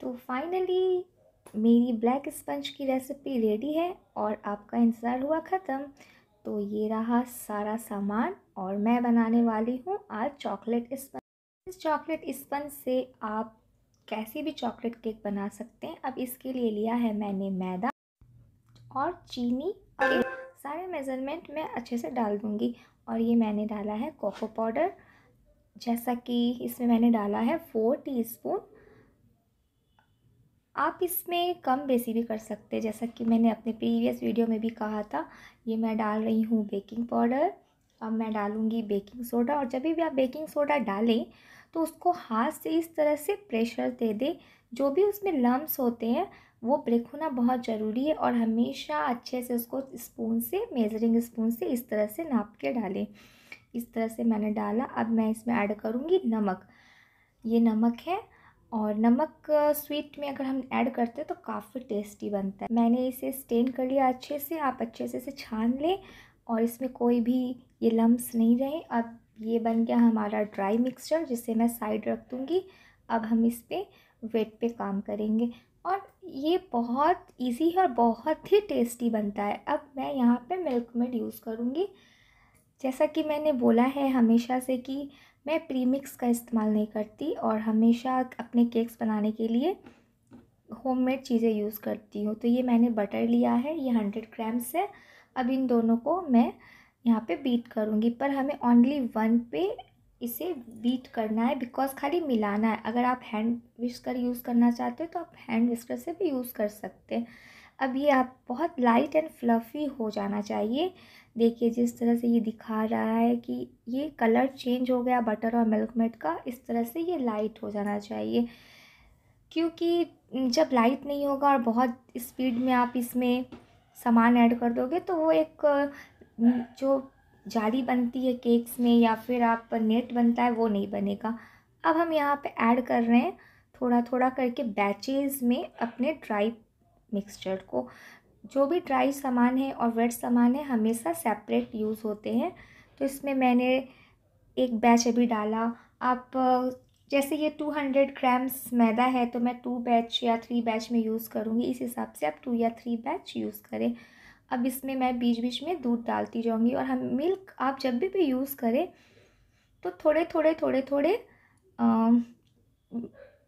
तो फाइनली मेरी black sponge की रेसिपी रेडी है और आपका इंतज़ार हुआ ख़त्म तो ये रहा सारा सामान और मैं बनाने वाली हूँ आज चॉकलेट स्पंज इस चॉकलेट स्पंज से आप कैसी भी चॉकलेट केक बना सकते हैं अब इसके लिए लिया है मैंने मैदा और चीनी और सारे मेज़रमेंट मैं अच्छे से डाल दूँगी और ये मैंने डाला है कोको पाउडर जैसा कि इसमें मैंने डाला है फोर टीस्पून आप इसमें कम बेसी भी कर सकते हैं जैसा कि मैंने अपने प्रीवियस वीडियो में भी कहा था ये मैं डाल रही हूँ बेकिंग पाउडर अब मैं डालूँगी बेकिंग सोडा और जब भी आप बेकिंग सोडा डालें तो उसको हाथ से इस तरह से प्रेशर दे दें जो भी उसमें लम्ब्स होते हैं वो ब्रेक होना बहुत ज़रूरी है और हमेशा अच्छे से उसको स्पून से मेजरिंग स्पून से इस तरह से नाप के डालें इस तरह से मैंने डाला अब मैं इसमें ऐड करूँगी नमक ये नमक है और नमक स्वीट में अगर हम ऐड करते हैं तो काफ़ी टेस्टी बनता है मैंने इसे स्टेन कर लिया अच्छे से आप अच्छे से इसे छान लें और इसमें कोई भी ये लम्ब्स नहीं रहे अब ये बन गया हमारा ड्राई मिक्सचर जिसे मैं साइड रख दूँगी अब हम इस पर वेट पे काम करेंगे और ये बहुत इजी है और बहुत ही टेस्टी बनता है अब मैं यहाँ पे मिल्क मेड यूज़ करूँगी जैसा कि मैंने बोला है हमेशा से कि मैं प्रीमिक्स का इस्तेमाल नहीं करती और हमेशा अपने केक्स बनाने के लिए होममेड चीज़ें यूज़ करती हूँ तो ये मैंने बटर लिया है ये हंड्रेड ग्राम्स है अब इन दोनों को मैं यहाँ पे बीट करूँगी पर हमें ओनली वन पे इसे बीट करना है बिकॉज़ खाली मिलाना है अगर आप हैंड विस्कर यूज़ करना चाहते हो तो आप हैंड विस्कर से भी यूज़ कर सकते हैं अब ये आप बहुत लाइट एंड फ्लफ़ी हो जाना चाहिए देखिए जिस तरह से ये दिखा रहा है कि ये कलर चेंज हो गया बटर और मिल्क मेड का इस तरह से ये लाइट हो जाना चाहिए क्योंकि जब लाइट नहीं होगा और बहुत स्पीड में आप इसमें सामान ऐड कर दोगे तो वो एक जो जाली बनती है केक्स में या फिर आप नेट बनता है वो नहीं बनेगा अब हम यहाँ पे ऐड कर रहे हैं थोड़ा थोड़ा करके बैचेज में अपने ड्राई मिक्सचर को जो भी ड्राई सामान है और वेट सामान है हमेशा सेपरेट यूज़ होते हैं तो इसमें मैंने एक बैच अभी डाला आप जैसे ये टू हंड्रेड ग्राम्स मैदा है तो मैं टू बैच या थ्री बैच में यूज़ करूँगी इस हिसाब से आप टू या थ्री बैच यूज़ करें अब इसमें मैं बीच बीच में दूध डालती जाऊँगी और हम मिल्क आप जब भी भी यूज़ करें तो थोड़े थोड़े थोड़े थोड़े, थोड़े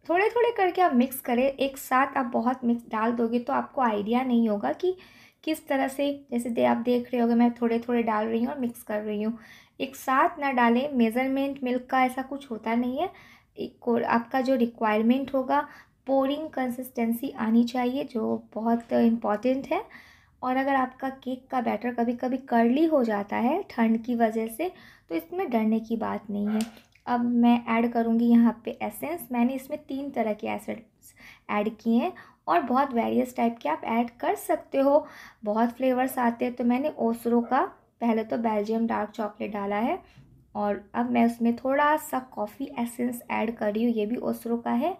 थोड़े थोड़े करके आप मिक्स करें एक साथ आप बहुत मिक्स डाल दोगे तो आपको आइडिया नहीं होगा कि किस तरह से जैसे दे आप देख रहे होगे मैं थोड़े थोड़े डाल रही हूँ और मिक्स कर रही हूँ एक साथ ना डालें मेज़रमेंट मिल्क का ऐसा कुछ होता नहीं है एक आपका जो रिक्वायरमेंट होगा पोरिंग कंसिस्टेंसी आनी चाहिए जो बहुत इम्पॉर्टेंट है और अगर आपका केक का बैटर कभी कभी कर्ली हो जाता है ठंड की वजह से तो इसमें डरने की बात नहीं है अब मैं ऐड करूँगी यहाँ पे एसेंस मैंने इसमें तीन तरह के एसेंस ऐड किए हैं और बहुत वेरियस टाइप के आप ऐड कर सकते हो बहुत फ्लेवर्स आते हैं तो मैंने ओसरो का पहले तो बेल्जियम डार्क चॉकलेट डाला है और अब मैं उसमें थोड़ा सा कॉफ़ी एसेंस ऐड कर रही हूँ ये भी ओसरो का है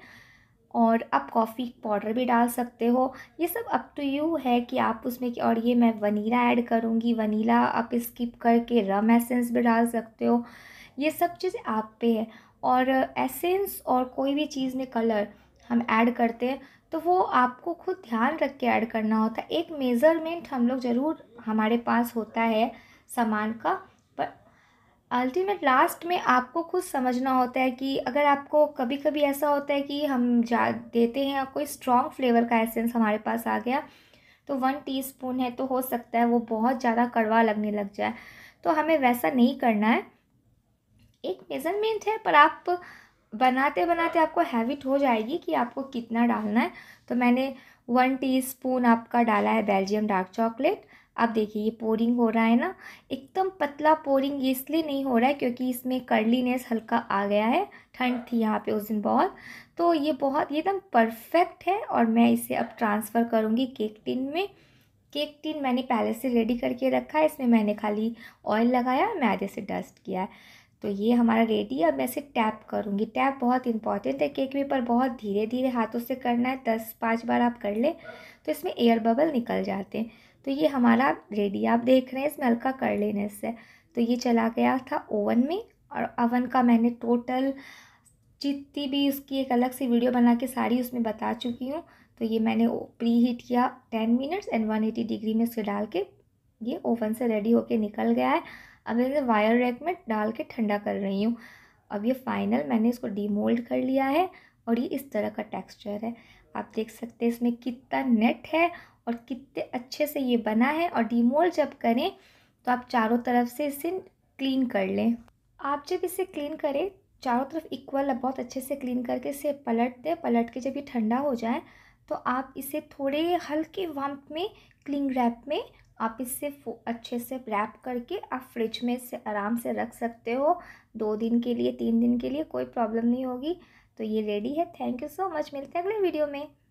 और आप कॉफ़ी पाउडर भी डाल सकते हो ये सब अप टू यू है कि आप उसमें कि और ये मैं वनीला ऐड करूँगी वनीला आप स्किप करके रम एसेंस भी डाल सकते हो ये सब चीज़ें आप पे है और एसेंस और कोई भी चीज़ में कलर हम ऐड करते हैं तो वो आपको खुद ध्यान रख के ऐड करना होता है एक मेज़रमेंट हम लोग ज़रूर हमारे पास होता है सामान का पर अल्टीमेट लास्ट में आपको खुद समझना होता है कि अगर आपको कभी कभी ऐसा होता है कि हम जा देते हैं कोई स्ट्रॉन्ग फ्लेवर का एसेंस हमारे पास आ गया तो वन टीस्पून है तो हो सकता है वो बहुत ज़्यादा कड़वा लगने लग जाए तो हमें वैसा नहीं करना है एक मेज़रमेंट है पर आप बनाते बनाते आपको हैबिट हो जाएगी कि आपको कितना डालना है तो मैंने वन टीस्पून आपका डाला है बेल्जियम डार्क चॉकलेट आप देखिए ये पोरिंग हो रहा है ना एकदम पतला पोरिंग इसलिए नहीं हो रहा है क्योंकि इसमें कर्लीनेस हल्का आ गया है ठंड थी यहाँ पे उस दिन बहुत तो ये बहुत ये एकदम परफेक्ट है और मैं इसे अब ट्रांसफ़र करूँगी केक टिन में केक टिन मैंने पहले से रेडी करके रखा है इसमें मैंने खाली ऑयल लगाया मैदे से डस्ट किया है तो ये हमारा रेडी है अब मैं इसे टैप करूँगी टैप बहुत इंपॉर्टेंट है केक पेपर बहुत धीरे धीरे हाथों से करना है दस पाँच बार आप कर ले तो इसमें एयर बबल निकल जाते हैं तो ये हमारा रेडी आप देख रहे हैं इसमें हल्का कर लेने से तो ये चला गया था ओवन में और ओवन का मैंने टोटल जितनी भी उसकी एक अलग सी वीडियो बना के सारी उसमें बता चुकी हूँ तो ये मैंने प्री हीट किया ten minutes and one eighty degree में इसे डाल के ये ओवन से रेडी होके निकल गया है अब इसे वायर रैक में डाल के ठंडा कर रही हूँ अब ये फाइनल मैंने इसको डीमोल्ड कर लिया है और ये इस तरह का टेक्सचर है आप देख सकते हैं इसमें कितना नेट है और कितने अच्छे से ये बना है और डीमोल्ड जब करें तो आप चारों तरफ से इसे क्लीन कर लें आप जब इसे क्लीन करें चारों तरफ इक्वल बहुत अच्छे से क्लीन करके इसे पलट दें पलट के जब ये ठंडा हो जाए तो आप इसे थोड़े हल्के वम्प में क्लिंग रैप में आप इससे अच्छे से रैप करके आप फ्रिज में इसे आराम से रख सकते हो दो दिन के लिए तीन दिन के लिए कोई प्रॉब्लम नहीं होगी तो ये रेडी है थैंक यू सो मच मिलते हैं अगले वीडियो में